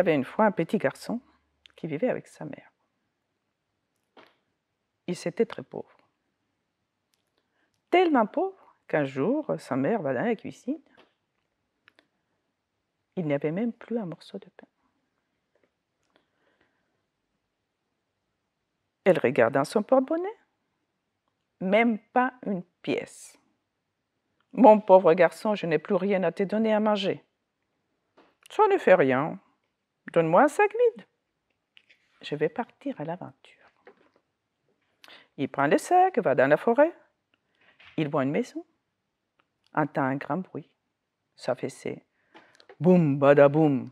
avait une fois un petit garçon qui vivait avec sa mère. Il s'était très pauvre. Tellement pauvre qu'un jour, sa mère va dans la cuisine. Il n'y avait même plus un morceau de pain. Elle regarde dans son porte-bonnet. Même pas une pièce. Mon pauvre garçon, je n'ai plus rien à te donner à manger. Ça ne fait rien, Donne-moi un sac vide. Je vais partir à l'aventure. Il prend le sac, va dans la forêt. Il voit une maison. Entend un grand bruit. Ça fait c'est boum, badaboum,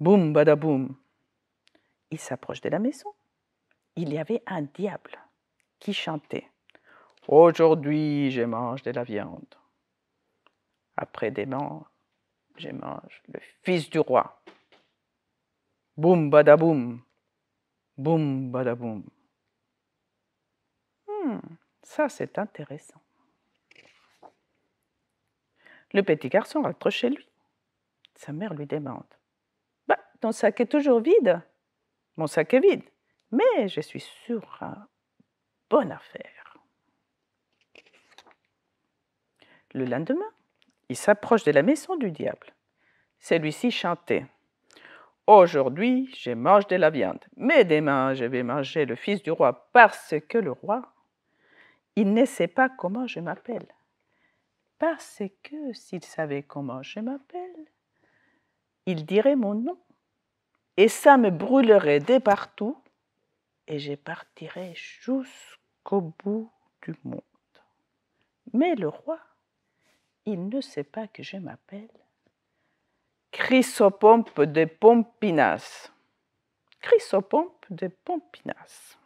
boum, badaboum. Il s'approche de la maison. Il y avait un diable qui chantait. Aujourd'hui, je mange de la viande. Après demain, je mange le fils du roi. Boum, badaboum. Boum, badaboum. Hmm, ça, c'est intéressant. Le petit garçon rentre chez lui. Sa mère lui demande bah, Ton sac est toujours vide Mon sac est vide, mais je suis sur bonne affaire. Le lendemain, il s'approche de la maison du diable. Celui-ci chantait Aujourd'hui, je mange de la viande, mais demain, je vais manger le fils du roi parce que le roi, il ne sait pas comment je m'appelle. Parce que s'il savait comment je m'appelle, il dirait mon nom. Et ça me brûlerait de partout et je partirais jusqu'au bout du monde. Mais le roi, il ne sait pas que je m'appelle Chrysopompe de Pompinas. Chrysopompe de Pompinas.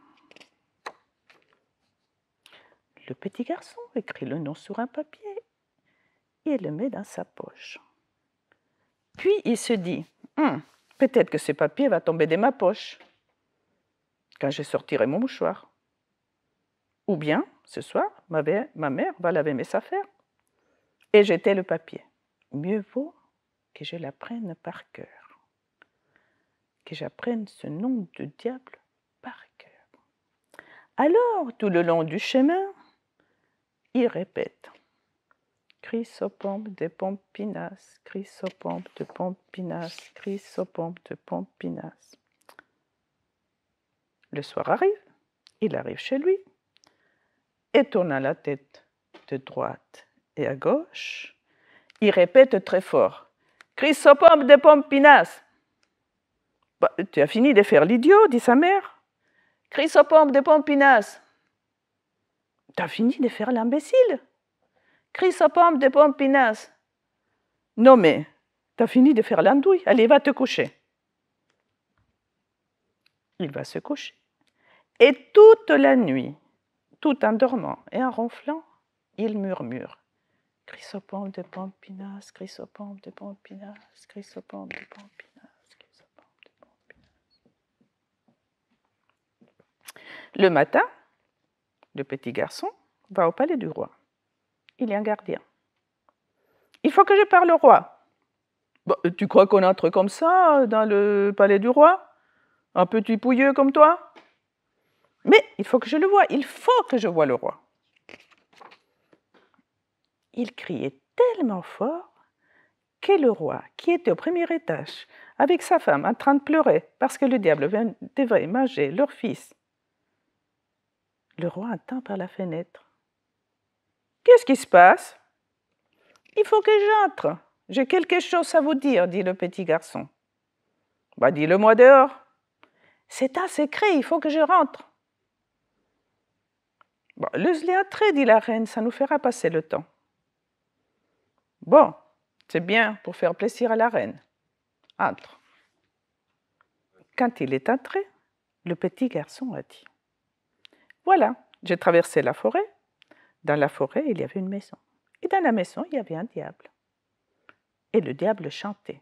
Le petit garçon écrit le nom sur un papier et le met dans sa poche. Puis il se dit hum, Peut-être que ce papier va tomber de ma poche quand je sortirai mon mouchoir. Ou bien, ce soir, ma, ma mère va laver mes affaires et jeter le papier. Mieux vaut que je l'apprenne par cœur, que j'apprenne ce nom de diable par cœur. Alors, tout le long du chemin, il répète Chrysopompe de Pompinas, Chrysopompe de Pompinas, Chrysopompe de Pompinas. Le soir arrive, il arrive chez lui et tourne la tête de droite et à gauche. Il répète très fort pompe de Pompinas. Bah, tu as fini de faire l'idiot, dit sa mère. pompe de Pompinas. Tu as fini de faire l'imbécile. pompe de Pompinas. Non mais, tu as fini de faire l'andouille. Allez, va te coucher. Il va se coucher. Et toute la nuit, tout en dormant et en ronflant, il murmure de Pampinas, de Pampinas, de Pampinas, de Pampinas. Le matin, le petit garçon va au palais du roi. Il y a un gardien. Il faut que je parle au roi. Bah, tu crois qu'on entre comme ça euh, dans le palais du roi Un petit pouilleux comme toi Mais il faut que je le voie, il faut que je voie le roi il criait tellement fort que le roi, qui était au premier étage, avec sa femme en train de pleurer parce que le diable devait manger leur fils, le roi attend par la fenêtre. Qu'est-ce qui se passe Il faut que j'entre. J'ai quelque chose à vous dire, dit le petit garçon. Bah, dis-le-moi dehors. C'est un secret, il faut que je rentre. laisse le entrer, » dit la reine, ça nous fera passer le temps. Bon, c'est bien pour faire plaisir à la reine. Entre. Quand il est entré, le petit garçon a dit Voilà, j'ai traversé la forêt. Dans la forêt, il y avait une maison. Et dans la maison, il y avait un diable. Et le diable chantait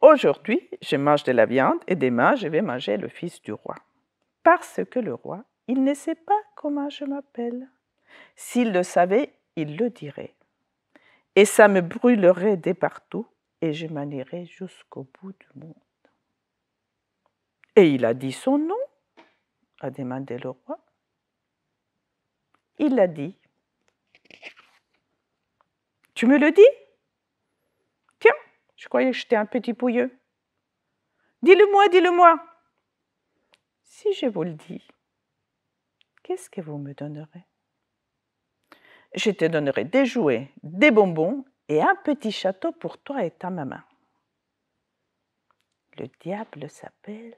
Aujourd'hui, je mange de la viande et demain, je vais manger le fils du roi. Parce que le roi, il ne sait pas comment je m'appelle. S'il le savait, il le dirait et ça me brûlerait de partout, et je m'en jusqu'au bout du monde. Et il a dit son nom, a demandé le roi. Il a dit. Tu me le dis Tiens, je croyais que j'étais un petit pouilleux. Dis-le-moi, dis-le-moi. Si je vous le dis, qu'est-ce que vous me donnerez je te donnerai des jouets, des bonbons et un petit château pour toi et ta maman. Le diable s'appelle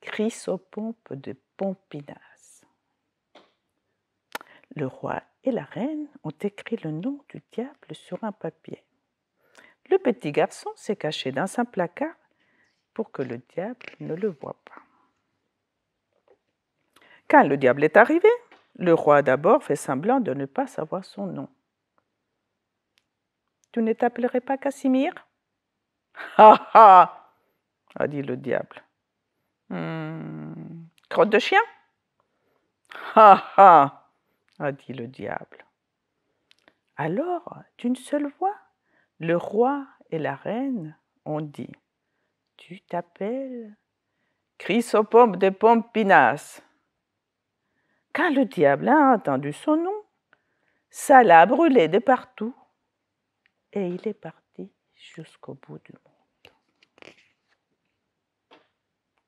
Chrysopompe de Pompinas. Le roi et la reine ont écrit le nom du diable sur un papier. Le petit garçon s'est caché dans un placard pour que le diable ne le voie pas. Quand le diable est arrivé, le roi d'abord fait semblant de ne pas savoir son nom. Tu ne t'appellerais pas Casimir Ha ah, ah ha !» a dit le diable. Hmm, crotte de chien Ha ah, ha !» a dit le diable. Alors, d'une seule voix, le roi et la reine ont dit Tu t'appelles Chrysopome de Pompinas. Quand le diable a entendu son nom, ça l'a brûlé de partout et il est parti jusqu'au bout du monde.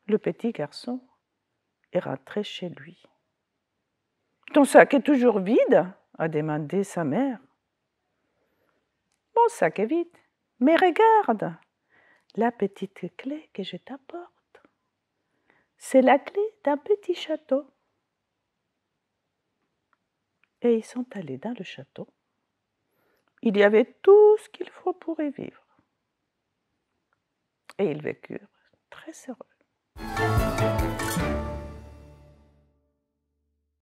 Le petit garçon est rentré chez lui. Ton sac est toujours vide a demandé sa mère. Mon sac est vide, mais regarde la petite clé que je t'apporte. C'est la clé d'un petit château et ils sont allés dans le château. Il y avait tout ce qu'il faut pour y vivre. Et ils vécurent très heureux.